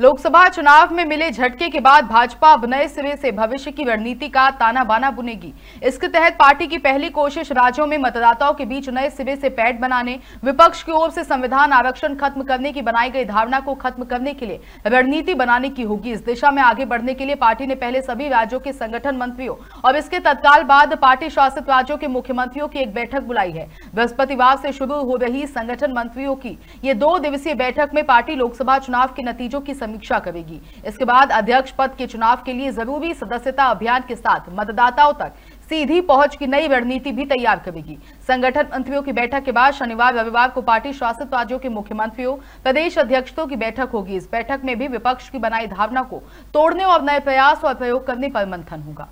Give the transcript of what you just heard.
लोकसभा चुनाव में मिले झटके के बाद भाजपा अब नए सिरे से भविष्य की रणनीति का ताना बाना बुनेगी इसके तहत पार्टी की पहली कोशिश राज्यों में मतदाताओं के बीच नए सिरे से पैड बनाने विपक्ष की ओर से संविधान आरक्षण खत्म करने की बनाई गई धारणा को खत्म करने के लिए रणनीति बनाने की होगी इस दिशा में आगे बढ़ने के लिए पार्टी ने पहले सभी राज्यों के संगठन मंत्रियों और इसके तत्काल बाद पार्टी शासित राज्यों के मुख्यमंत्रियों की एक बैठक बुलाई है बृहस्पतिवार से शुरू हो रही संगठन मंत्रियों की ये दो दिवसीय बैठक में पार्टी लोकसभा चुनाव के नतीजों की समीक्षा करेगी इसके बाद अध्यक्ष पद के चुनाव के लिए जरूरी सदस्यता अभियान के साथ मतदाताओं तक सीधी पहुंच की नई रणनीति भी तैयार करेगी संगठन मंत्रियों की बैठक के बाद शनिवार रविवार को पार्टी शासित राज्यों के मुख्यमंत्रियों प्रदेश अध्यक्षों की बैठक होगी इस बैठक में भी विपक्ष की बनाई धारणा को तोड़ने और नए प्रयास और प्रयोग करने पर मंथन होगा